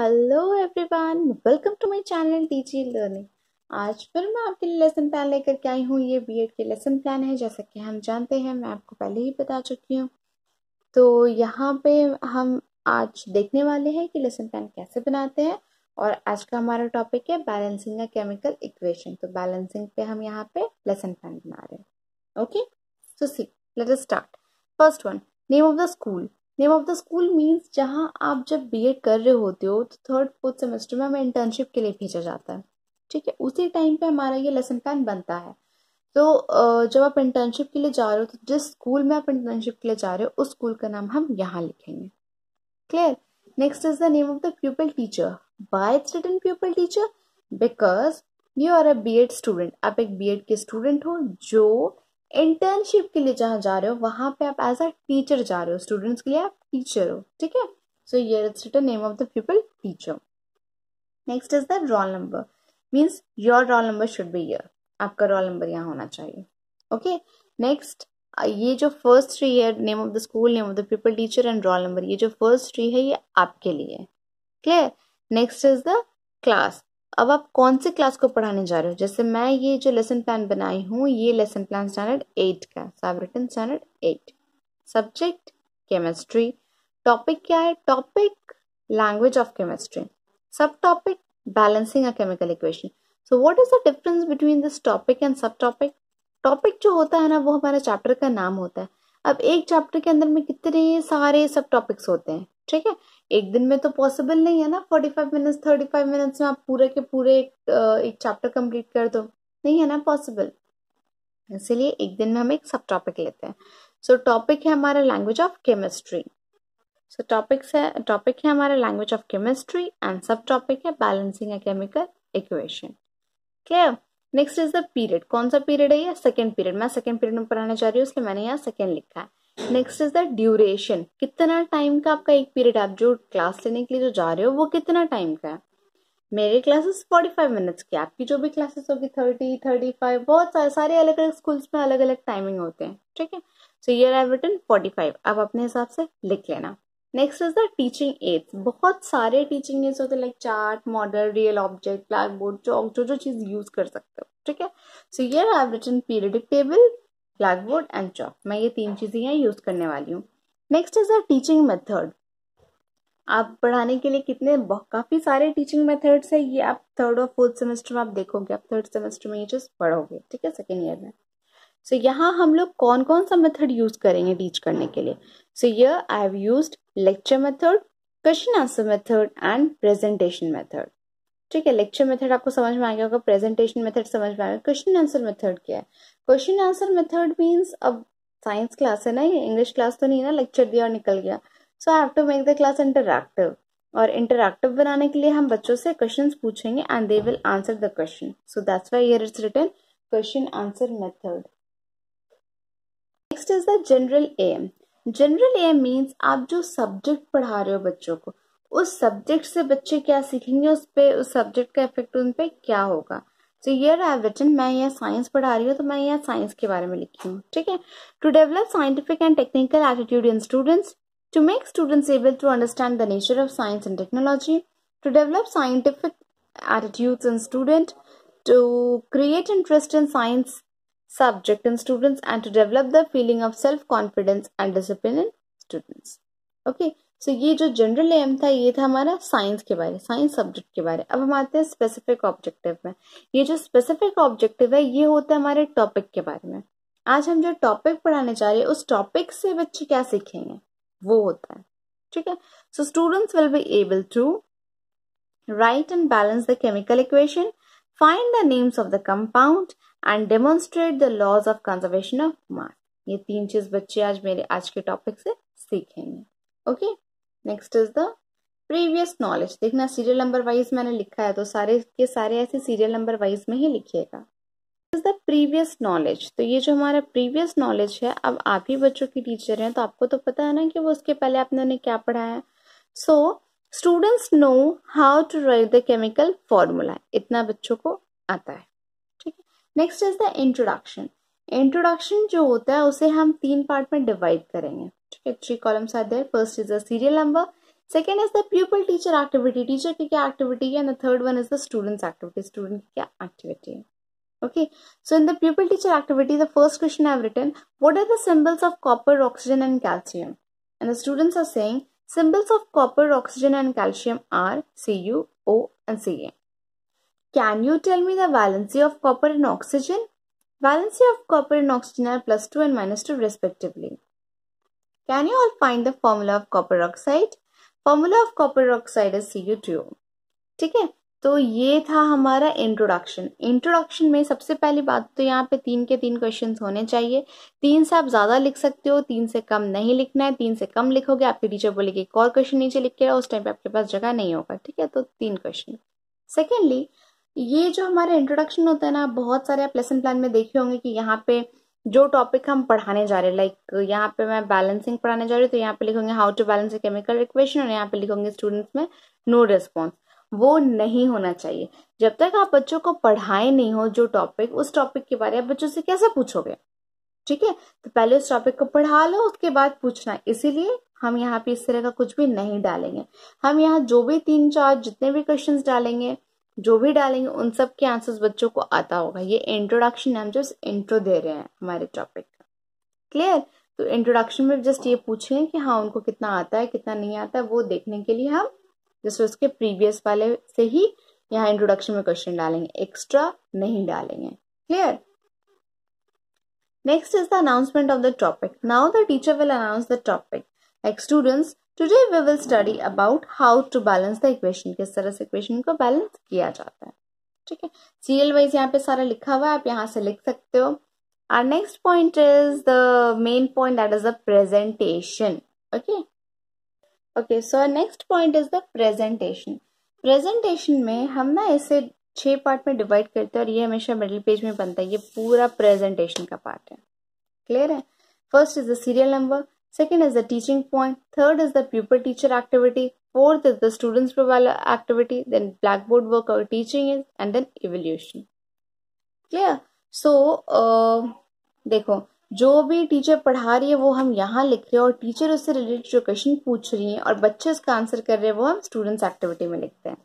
Hello everyone welcome to my channel teaching learning आज फिर मैं आपके लिए लेसन प्लान लेकर के आई हूँ ये बीएड के लेसन प्लान है जैसा कि हम जानते हैं मैं आपको पहले ही बता चुकी हूँ तो यहाँ पे हम आज देखने वाले हैं कि लेसन प्लान कैसे बनाते हैं और आज का हमारा टॉपिक है बैलेंसिंग या केमिकल इक्वेशन तो बैलेंसिंग पे हम यहाँ पे लेसन प्लान बना रहे हैं okay so see let start first one name of the school name of the school means जहाँ आप जब बी कर रहे होते हो तो थर्ड फोर्थ सेमेस्टर में हमें इंटर्नशिप के लिए भेजा जाता है ठीक है उसी टाइम पे हमारा ये लेसन प्लान बनता है तो जब आप इंटर्नशिप के लिए जा रहे हो तो जिस स्कूल में आप इंटर्नशिप के लिए जा रहे हो उस स्कूल का नाम हम यहाँ लिखेंगे clear next is the name of the pupil teacher by it's written pupil teacher because you are a B student आप एक बी के स्टूडेंट हो जो इंटर्नशिप के लिए जहाँ जा रहे हो वहाँ पे आप एज अ टीचर जा रहे हो स्टूडेंट्स के लिए आप टीचर हो ठीक है so here it's written name of the people teacher next is the roll number means your roll number should be here आपका रोल नंबर यहाँ होना चाहिए ओके नेक्स्ट ये जो फर्स्ट थ्री है name of the school name of the people teacher and roll number ये जो first three है ये आपके लिए clear next is the class अब आप कौन से क्लास को पढ़ाने जा रहे हो जैसे मैं ये जो लेसन प्लान बनाई हूँ ये लेसन प्लान स्टैंडर्ड एट का सावरटन standard eight subject chemistry topic क्या है topic language of chemistry sub topic balancing a chemical equation so what is the difference between this topic and sub topic topic जो होता है ना वो हमारा चैप्टर का नाम होता है अब एक चैप्टर के अंदर में कितने सारे सब टॉपिक्स होते हैं ठीक है एक दिन में तो पॉसिबल नहीं है ना forty five minutes thirty five minutes में आप पूरे के पूरे एक, एक चैप्टर कंप्लीट कर दो नहीं है ना पॉसिबल इसीलिए एक दिन में हम एक सब टॉपिक लेते हैं सो so, टॉपिक है हमारा language of chemistry so topics है टॉपिक है हमारा language of chemistry and sub topic है balancing a chemical equation clear next is the period कौन सा पीरियड है ये सेकेंड पीरियड मैं सेकेंड पीरियड में पढ़ाना चाह रही हूँ इसलिए मैंने यहाँ सेकेंड लिखा है नेक्स्ट इज द ड्यूरेशन कितना टाइम का आपका एक पीरियड आप जो क्लास लेने के लिए जो जा रहे हो वो कितना टाइम का है मेरे क्लासेस 45 मिनट्स की आपकी जो भी क्लासेस होगी 30, 35 बहुत सारे सारे अलग अलग स्कूल्स में अलग अलग टाइमिंग होते हैं ठीक है सो ईयर आई रिटर्न 45 अब अपने हिसाब से लिख लेना next is the teaching aids बहुत सारे टीचिंग एड्स होते हैं like chart model real object black board chalk जो जो चीज़ यूज कर सकते हो ठीक है so here I written periodic table blackboard and chalk मैं ये तीन चीज़ें यहाँ यूज़ करने वाली हूँ next is a teaching method आप पढ़ाने के लिए कितने काफ़ी सारे टीचिंग मेथड्स है ये आप थर्ड और फोर्थ सेमेस्टर में आप देखोगे आप थर्ड सेमेस्टर में ये चीज़ पढ़ोगे ठीक है सेकेंड ईयर में सो so, यहाँ हम लोग कौन कौन सा मेथड यूज़ करेंगे टीच करने के लिए सो ये I have use lecture method question answer method and presentation method ठीक है लेक्चर मेथड आपको समझ में आ गया होगा प्रेजेंटेशन मेथड समझ में आ गया क्वेश्चन आंसर मेथड क्या है क्वेश्चन आंसर मेथड मीन्स अब साइंस क्लास है ना ये इंग्लिश क्लास तो नहीं है ना लेक्चर दिया और निकल गया so I have to make the class interactive और इंटरक्टिव बनाने के लिए हम बच्चों से क्वेश्चन पूछेंगे and they will answer the question so that's why here is written question answer method next is the general aim general aim means आप जो सब्जेक्ट पढ़ा रहे हो बच्चों को उस सब्जेक्ट से बच्चे क्या सीखेंगे उस पर उस सब्जेक्ट का इफेक्ट उन पर क्या होगा तो ये रहा वचन मैं यहाँ साइंस पढ़ा रही हूँ तो मैं यहाँ साइंस के बारे में लिखी हूँ ठीक है to develop scientific and technical attitude in students to make students able to understand the nature of science and technology to develop scientific attitudes in student to create interest in science subject in students and to develop the feeling of self confidence and discipline in students okay okay. So so, ये जो general M था ये था हमारा science के बारे science subject के बारे अब हम आते हैं स्पेसिफिक ऑब्जेक्टिव में ये जो स्पेसिफिक ऑब्जेक्टिव है ये होता है हमारे टॉपिक के बारे में आज हम जो टॉपिक पढ़ाने जा रहे हैं उस टॉपिक से बच्चे क्या सीखेंगे वो होता है ठीक है so students will be able to write and balance the chemical equation find the names of the compound and demonstrate the laws of conservation of mark ये तीन चीज बच्चे आज मेरे आज के टॉपिक से सीखेंगे okay okay? Next is the previous knowledge देखना सीरियल नंबर वाइज मैंने लिखा है तो सारे के सारे ऐसे सीरियल नंबर वाइज में ही लिखिएगा इज द प्रीवियस नॉलेज तो ये जो हमारा प्रीवियस नॉलेज है अब आप ही बच्चों की टीचर हैं तो आपको तो पता है ना कि वो उसके पहले आपने उन्हें क्या पढ़ाया है so students know how to write the chemical formula इतना बच्चों को आता है ठीक है next is the introduction introduction जो होता है उसे हम तीन पार्ट में डिवाइड करेंगे three columns are there. First is the serial number. Second is the pupil teacher activity, teacher की activity and the third one is the students activity, student की activity Okay, so in the pupil teacher activity, the first question I have written, what are the symbols of copper, oxygen and calcium? And the students are saying, symbols of copper, oxygen and calcium are Cu, O and Ca. Can you tell me the valency of copper and oxygen? Valency of copper and oxygen are plus 2 and minus 2 respectively. Can you all find the formula of copper oxide? Formula of copper oxide is Cu2. ठीक है तो ये था हमारा introduction introduction में सबसे पहली बात तो यहाँ पे तीन के तीन क्वेश्चन होने चाहिए तीन से आप ज़्यादा लिख सकते हो तीन से कम नहीं लिखना है तीन से कम लिखोगे आपके टीचर बोलेगी एक और क्वेश्चन नीचे लिख के उस टाइम पे आपके पास जगह नहीं होगा ठीक है तो तीन क्वेश्चन सेकेंडली ये जो हमारा इंट्रोडक्शन होता है ना बहुत सारे आप लेसन प्लान में देखे होंगे कि यहाँ पे जो टॉपिक हम पढ़ाने जा रहे हैं लाइक यहाँ पे मैं बैलेंसिंग पढ़ाने जा रही हूँ तो यहाँ पे लिखोगे how to balance a chemical equation और यहाँ पे लिखोगे स्टूडेंट्स में नो no रिस्पॉन्स वो नहीं होना चाहिए जब तक आप बच्चों को पढ़ाए नहीं हो जो टॉपिक उस टॉपिक के बारे में बच्चों से कैसे पूछोगे ठीक है तो पहले उस टॉपिक को पढ़ा लो उसके बाद पूछना इसीलिए हम यहाँ पे इस तरह का कुछ भी नहीं डालेंगे हम यहाँ जो भी तीन चार जितने भी क्वेश्चंस डालेंगे जो भी डालेंगे उन सब के आंसर्स बच्चों को आता होगा ये इंट्रोडक्शन हम जस्ट इंट्रो दे रहे हैं हमारे टॉपिक का क्लियर तो इंट्रोडक्शन में जस्ट ये पूछेंगे कि हाँ उनको कितना आता है कितना नहीं आता है वो देखने के लिए हम जस्ट उसके प्रीवियस वाले से ही यहाँ इंट्रोडक्शन में क्वेश्चन डालेंगे एक्स्ट्रा नहीं डालेंगे clear next is the announcement of the topic now the teacher will announce the topic like students today we will study about how to balance the equation किस तरह से इक्वेशन को balance किया जाता है ठीक है सीरियल वाइज यहाँ पे सारा लिखा हुआ है आप यहाँ से लिख सकते हो or next point is the main point that is the presentation okay okay so next point is the presentation presentation में हम ना इसे छह पार्ट में डिवाइड करते हैं और ये हमेशा मिडिल पेज में बनता है ये पूरा प्रेजेंटेशन का पार्ट है क्लियर है first is the serial number Second is the teaching point. Third is the pupil teacher activity. Fourth is the students profile activity. Then blackboard work or teaching is, and then evaluation. Clear? So, uh, देखो जो भी teacher पढ़ा रही है वो हम यहाँ लिख रहे हैं और टीचर उससे रिलेटेड जो क्वेश्चन पूछ रही है और बच्चे उसका आंसर कर रहे हैं वो हम स्टूडेंट्स एक्टिविटी में लिखते हैं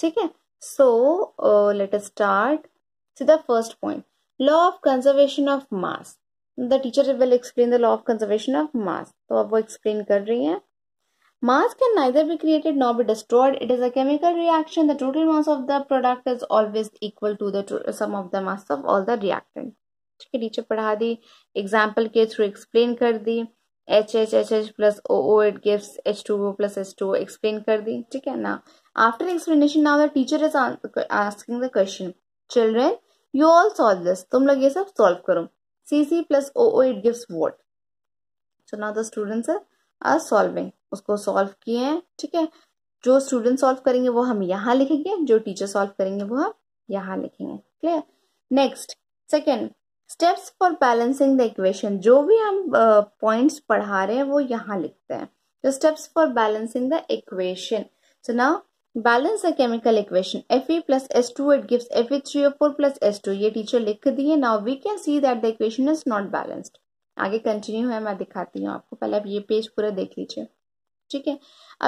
ठीक है so let us start to the first point law of conservation of mass the teacher will explain the law of conservation of mass तो अब वो एक्सप्लेन कर रही है mass can neither be created not be destroyed it is a chemical reaction the total mass of the product is always equal to the sum of the mass of all the reactant. ठीक है teacher पढ़ा दी example के through explain कर दी H H H H plus O O it gives H two O plus H two explain कर दी ठीक है ना after explanation now the teacher is asking the question children you all solve this तुम लोग ये सब सॉल्व करो plus O O it gives what so now the students are solving उसको solve किए हैं ठीक है जो स्टूडेंट सॉल्व करेंगे वो हम यहाँ लिखेंगे जो टीचर सॉल्व करेंगे वो हम यहाँ लिखेंगे clear next second steps for balancing the equation जो भी हम पॉइंट्स uh, पढ़ा रहे हैं वो यहाँ लिखते हैं the steps for balancing the equation so now balance the chemical equation F A plus S two it give F A three और फोर प्लस एस टू ये टीचर लिख दिए now we can see that the equation is not balanced आगे continue है मैं दिखाती हूँ आपको पहले आप ये पेज पूरा देख लीजिए ठीक है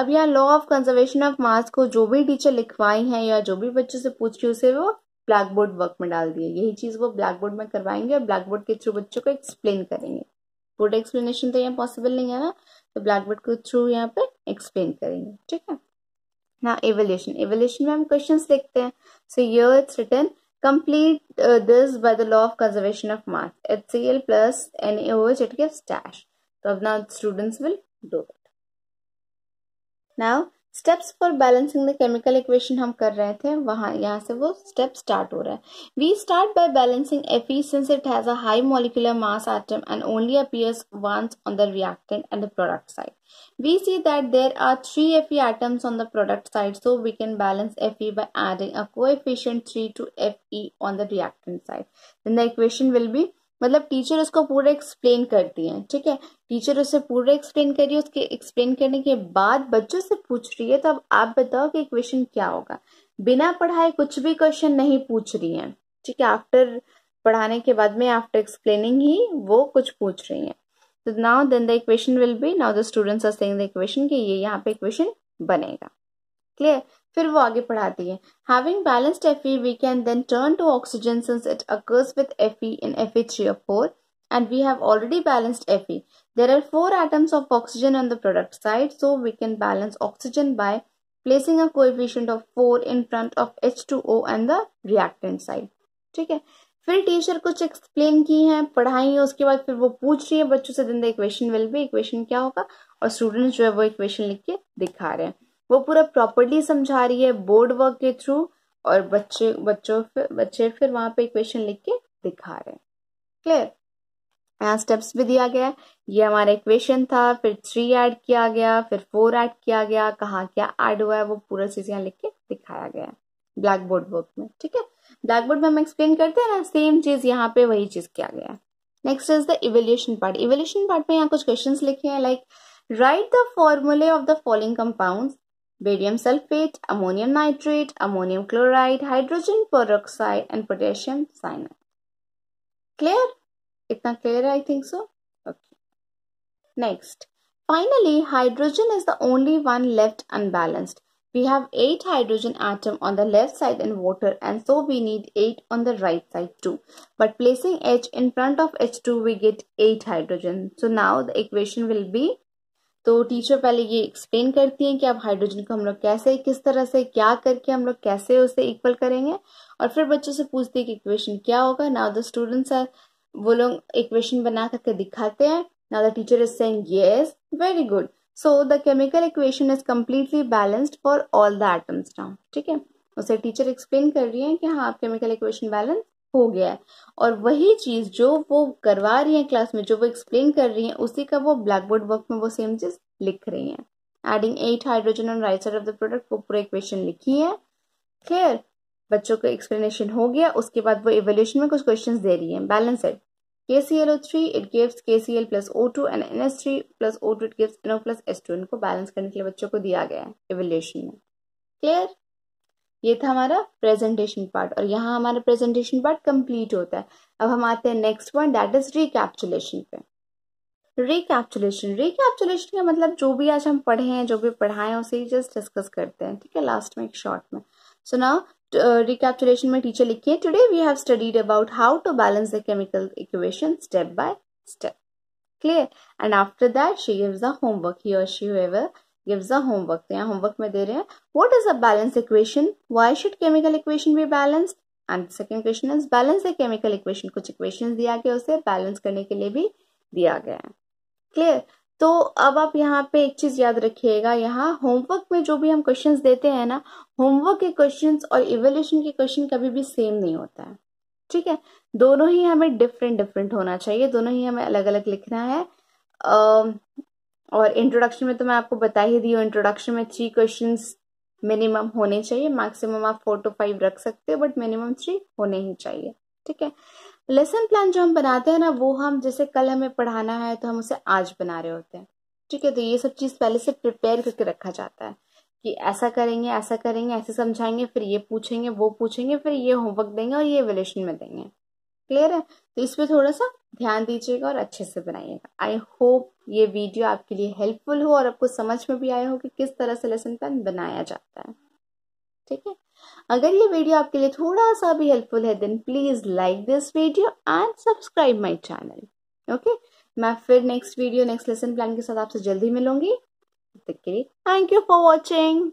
अब यहाँ law of conservation of mass को जो भी टीचर लिखवाई हैं या जो भी बच्चे से पूछ रही उसे वो ब्लैक बोर्ड वर्क में डाल दिए यही चीज़ वो ब्लैक बोर्ड में करवाएंगे और ब्लैक बोर्ड के थ्रू बच्चों को एक्सप्लेन करेंगे पूरा एक्सप्लेनेशन तो यहाँ पॉसिबल नहीं है ना तो ब्लैक बोर्ड के थ्रू यहाँ पे एक्सप्लेन करेंगे ठीक है now evolution evolution में हम questions देखते हैं so here it's written complete uh, this by the law of conservation of mass HCl plus NaOH it gives dash so now students will do that now steps for balancing the chemical equation हम कर रहे थे वहां यहाँ से वो step start हो रहा है we start by balancing F since it has high molecular mass item and only appears once on the reactant and the product side we see that there are three F items on the product side so we can balance F by adding a coefficient three to F on the reactant side the equation will be मतलब teacher उसको पूरा explain करती है ठीक है teacher उसे पूरा explain कर रही है उसके एक्सप्लेन करने के बाद बच्चों से पूछ रही है तो अब आप बताओ कि क्वेश्चन क्या होगा बिना पढ़ाए कुछ भी क्वेश्चन नहीं पूछ रही है ठीक है आफ्टर पढ़ाने के बाद में आफ्टर एक्सप्लेनिंग ही वो कुछ पूछ रही है तो now then the equation will be now the students are saying the equation कि ये यहाँ पे इक्वेशन बनेगा क्लियर फिर वो आगे पढ़ाती है having balanced F E we can then turn to oxygen since it occurs with F E in F E three of four and we have already balanced F E there are four items of oxygen on the product side so we can balance oxygen by placing a coefficient of four in front of H two O and the reactant side ठीक है फिर teacher कुछ explain की है पढ़ाई है उसके बाद फिर वो पूछ रही है बच्चों से then the equation will be equation क्या होगा और स्टूडेंट्स जो है वो इक्वेशन लिख के दिखा रहे हैं वो पूरा प्रॉपरली समझा रही है बोर्ड वर्क के थ्रू और बच्चे बच्चों फिर बच्चे फिर वहां पे इक्वेशन लिख के दिखा रहे हैं क्लियर यहाँ स्टेप्स भी दिया गया ये हमारा इक्वेशन था फिर थ्री ऐड किया गया फिर फोर ऐड किया गया कहाँ क्या ऐड हुआ है वो पूरा चीज यहाँ लिख के दिखाया गया है ब्लैक बोर्ड वर्क में ठीक है ब्लैक बोर्ड में हम एक्सप्लेन करते हैं ना सेम चीज यहाँ पे वही चीज किया गया है next is the evaluation part evaluation part में यहाँ कुछ क्वेश्चन लिखे हैं like write the formulae of the following compound barium sulfate, ammonium nitrate, ammonium chloride, hydrogen peroxide and potassium cyanide. Clear? Itna clear I think so. Okay. Next. Finally, hydrogen is the only one left unbalanced. We have 8 hydrogen atom on the left side in water and so we need 8 on the right side too. But placing H in front of H2 we get 8 hydrogen. So now the equation will be तो teacher पहले ये explain करती हैं कि आप hydrogen को हम लोग कैसे किस तरह से क्या करके हम लोग कैसे उसे इक्वल करेंगे और फिर बच्चों से पूछती है कि इक्वेशन क्या होगा नाउ द स्टूडेंट्स आर वो लोग इक्वेशन बना करके दिखाते हैं now the teacher is saying yes very good so the chemical equation is completely balanced for all the atoms now ठीक है उसे टीचर एक्सप्लेन कर रही है कि हाँ आप केमिकल इक्वेशन बैलेंस हो गया है और वही चीज जो वो करवा रही है क्लास में जो वो एक्सप्लेन कर रही है उसी का वो ब्लैक बोर्ड वर्क में वो सेम चीज लिख रही है adding eight hydrogen on right side of the product वो पूरा इक्वेशन लिखी है क्लियर बच्चों को एक्सप्लेनेशन हो गया उसके बाद वो इवोल्यूशन में कुछ क्वेश्चन दे रही है balance add two and N S three plus O two it gives N O plus S two इनको बैलेंस करने के लिए बच्चों को दिया गया है इवोल्यूशन में क्लियर ये था हमारा प्रेजेंटेशन पार्ट और यहाँ हमारा प्रेजेंटेशन पार्ट कंप्लीट होता है अब हम आते हैं next one that is recapitulation पे रिकैप्चुलेशन रिकैप्चुलेशन का मतलब जो भी आज हम पढ़े हैं जो भी पढ़ाए हैं उसे जस्ट डिस्कस करते हैं ठीक है लास्ट में एक शॉर्ट में सो ना रिकैप्चुलेशन में टीचर लिखी है today we have studied about how to balance the chemical equation step by step clear and after that she gives the homework ही और she however gives a homework तो यहाँ homework में दे रहे हैं what is a balance equation why should chemical equation be balanced and second question is balance a chemical equation कुछ equations दिया गया उसे balance करने के लिए भी दिया गया है clear तो अब आप यहाँ पे एक चीज याद रखिएगा यहाँ होमवर्क में जो भी हम क्वेश्चंस देते हैं ना होमवर्क के क्वेश्चंस और इवेल्यूशन के क्वेश्चन कभी भी सेम नहीं होता है ठीक है दोनों ही हमें डिफरेंट डिफरेंट होना चाहिए दोनों ही हमें अलग अलग लिखना है और इंट्रोडक्शन में तो मैं आपको बता ही दी हूँ इंट्रोडक्शन में थ्री क्वेश्चन मिनिमम होने चाहिए मैक्सिमम आप फोर टू फाइव रख सकते हो बट मिनिमम थ्री होने ही चाहिए ठीक है लेसन प्लान जो हम बनाते हैं ना वो हम जैसे कल हमें पढ़ाना है तो हम उसे आज बना रहे होते हैं ठीक है तो ये सब चीज़ पहले से प्रिपेयर करके रखा जाता है कि ऐसा करेंगे ऐसा करेंगे ऐसे समझाएंगे फिर ये पूछेंगे वो पूछेंगे फिर ये होमवर्क देंगे और ये वेलेशन में देंगे क्लियर है तो इस पर थोड़ा सा ध्यान दीजिएगा और अच्छे से बनाइएगा आई होप ये वीडियो आपके लिए हेल्पफुल हो और आपको समझ में भी आया हो कि किस तरह से लेसन प्लान बनाया जाता है ठीक है अगर ये वीडियो आपके लिए थोड़ा सा भी हेल्पफुल है then please like this video and subscribe my channel okay मैं फिर next video next lesson plan के साथ आपसे जल्दी मिलूंगी थैंक यू फॉर वॉचिंग